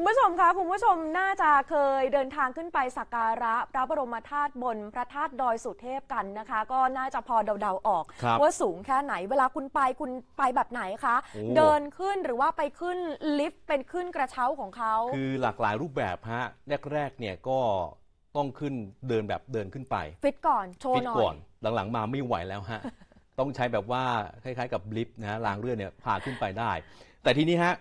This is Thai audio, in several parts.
คุณผู้ชมคะคุณผู้ชมน่าจะเคยเดินทางขึ้นไปสักการะพระบรมธาตุบนพระธาตุดอยสุเทพกันนะคะ ก็น่าจะพอเดาๆออกว่าสูงแค่ไหนเวลาคุณไปคุณไปแบบไหนคะเดินขึ้นหรือว่าไปขึ้นลิฟต์เป็นขึ้นกระเช้าของเขาคือหลากหลายรูปแบบฮะแรกๆเนี่ยก็ต้องขึ้นเดินแบบเดินขึ้นไปฟิตก่อนโชว์หน่อยหลังๆมาไม่ไหวแล้วฮะต้องใช้แบบว่าคล้ายๆ กับลิฟต์นะรางเรื่อเนี่ยพาขึ้นไปได้ แต่ทีนี้ฮะ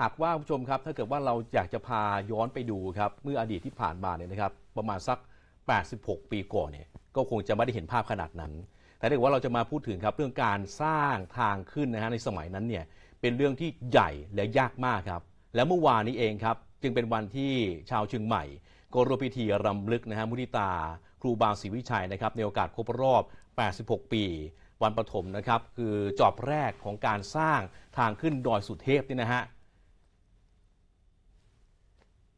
หากว่าผู้ชมครับถ้าเกิดว่าเราอยากจะพาย้อนไปดูครับเมื่ออดีตที่ผ่านมาเนี่ยนะครับ ประมาณสัก 86 ปีก่อนเนี่ยก็คงจะไม่ได้เห็นภาพขนาดนั้น แต่ถ้าว่าเราจะมาพูดถึงครับเรื่องการสร้างทางขึ้นนะฮะในสมัยนั้นเนี่ยเป็นเรื่องที่ใหญ่และยากมากครับและเมื่อวานนี้เองครับจึงเป็นวันที่ชาวเชียงใหม่ ก็ร่วมพิธีรำลึกนะฮะมุทิตาครูบาศรีวิชัยนะครับในโอกาสครบรอบ 86 ปี วันปฐมนะครับคือจอบแรกของการสร้างทางขึ้นดอยสุเทพนี่นะฮะ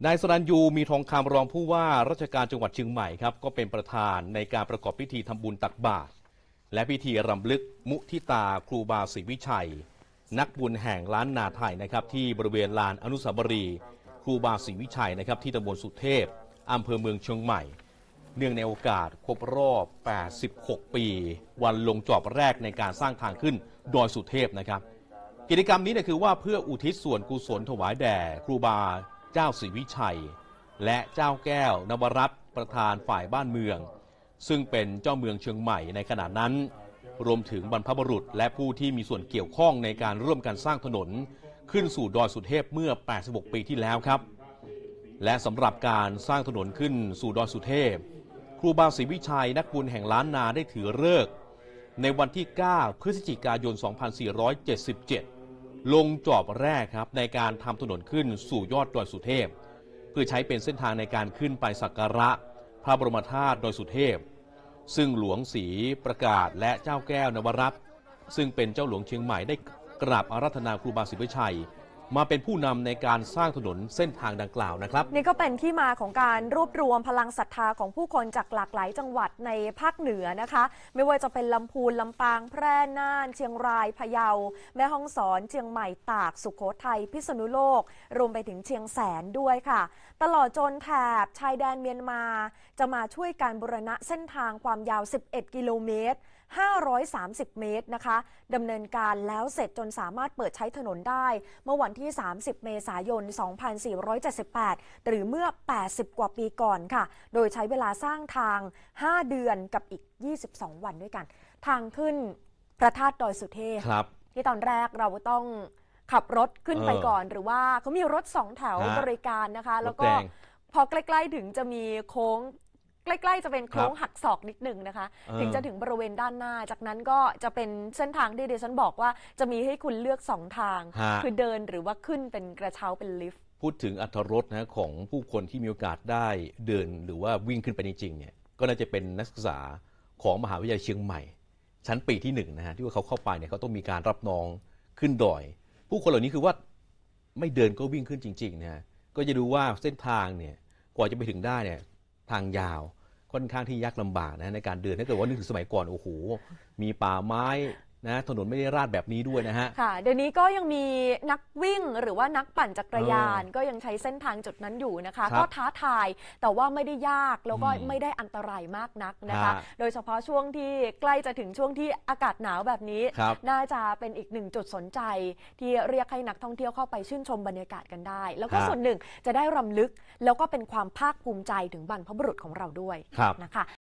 นายสรัญยูมีทองคำรองผู้ว่าราชการจังหวัดเชียงใหม่ครับก็เป็นประธานในการประกอบพิธีทำบุญตักบาตรและพิธีรำลึกมุทิตาครูบาศรีวิชัย นักบุญแห่งล้านนาไทยนะครับที่บริเวณลานอนุสาวรีย์ครูบาศรีวิชัยนะครับ ที่ตำบลสุเทพอำเภอเมืองเชียงใหม่ เนื่องในโอกาสครบรอบ 86 ปี วันลงจอบแรกในการสร้างทางขึ้นดอยสุเทพนะครับ กิจกรรมนี้เนี่ยคือว่าเพื่ออุทิศส่วนกุศลถวายแด่ครูบาเจ้าศรีวิชัย และเจ้าแก้ว นวรัตน์ประธานฝ่ายบ้านเมือง ซึ่งเป็นเจ้าเมืองเชียงใหม่ในขณะนั้น รวมถึงบรรพบุรุษและผู้ที่มีส่วนเกี่ยวข้องในการร่วมกันสร้างถนน ขึ้นสู่ดอยสุเทพเมื่อ86ปีที่แล้วครับ และสำหรับการสร้างถนนขึ้นสู่ดอยสุเทพ ครูบาศรีวิชัยนักบุญแห่งล้านนาได้ถือเลิกในวันที่ 9 พฤศจิกายน 2477ลงจอบแรกครับในการทำถนนขึ้นสู่ยอดดอยสุเทพ เพื่อใช้เป็นเส้นทางในการขึ้นไปสักการะพระบรมธาตุดอยสุเทพ ซึ่งหลวงศรีประกาศและเจ้าแก้วนวรัตซึ่งเป็นเจ้าหลวงเชียงใหม่ได้กราบอารัธนาครูบาศรวิชัยมาเป็นผู้นำในการสร้างถนนเส้นทางดังกล่าวนะครับ นี่ก็เป็นที่มาของการรวบรวมพลังศรัทธาของผู้คนจากหลากหลายจังหวัดในภาคเหนือนะคะ ไม่ว่าจะเป็นลำพูนลำปางแพร่น่าน เชียงรายพะเยา แม่ฮ่องสอนเชียงใหม่ตากสุขโขทัยพิษณุโลก รวมไปถึงเชียงแสนด้วยค่ะ ตลอดจนแถบชายแดนเมียนมา จะมาช่วยการบูรณะเส้นทางความยาว 11 กิโลเมตร 530 เมตรนะคะดำเนินการแล้วเสร็จจนสามารถเปิดใช้ถนนได้ เมื่อวันที่ 30 เมษายน 2478 หรือเมื่อ 80 กว่าปีก่อนค่ะ โดยใช้เวลาสร้างทาง 5 เดือนกับอีก 22 วันด้วยกัน ทางขึ้น พระธาตุดอยสุเทพที่ตอนแรกเราต้องขับรถขึ้นไปก่อน หรือว่าเขามีรถสองแถวบริการนะคะ แล้วก็พอใกล้ ๆ ถึงจะมีโค้งใกล้ๆ จะเป็นโค้งหักศอกนิดนึงนะคะ ถึงจะถึงบริเวณด้านหน้า จากนั้นก็จะเป็นเส้นทางที่เดชันบอกว่า จะมีให้คุณเลือก 2 ทางคือเดินหรือว่าขึ้นเป็นกระเช้าเป็นลิฟต์พูดถึงอัตรสนะของผู้คนที่มีโอกาสได้เดินหรือว่าวิ่งขึ้นไปจริงๆเนี่ยก็น่าจะเป็นนักศึกษาของมหาวิทยาลัยเชียงใหม่ ชั้นปีที่หนึ่งนะฮะที่ว่าเขาเข้าไปเนี่ยเขาต้องมีการรับน้องขึ้นดอย ผู้คนเหล่านี้คือว่าไม่เดินก็วิ่งขึ้นจริงๆนะฮะก็จะดูว่าเส้นทางเนี่ยกว่าจะไปถึงได้เนี่ยทางยาวค่อนข้างที่ยากลำบากนะในการเดินถ้าเกิดว่านึกถึงสมัยก่อน โอ้โห มีป่าไม้นะถนนไม่ได้ราดแบบนี้ด้วยนะฮะค่ะเดี๋ยวนี้ก็ยังมีนักวิ่งหรือว่านักปั่นจักรยาน ก็ยังใช้เส้นทางจุดนั้นอยู่นะคะก็ท้าทายแต่ว่าไม่ได้ยากแล้วก็ไม่ได้อันตรายมากนักนะคะ โดยเฉพาะช่วงที่ใกล้จะถึงช่วงที่อากาศหนาวแบบนี้น่าจะเป็นอีกหนึ่งจุดสนใจ ที่เรียกให้นักท่องเที่ยวเข้าไปชื่นชมบรรยากาศกันได้ แล้วก็ส่วนหนึ่งจะได้รำลึกแล้วก็เป็นความภาคภูมิใจถึงบรรพบุรุษของเราด้วยนะคะ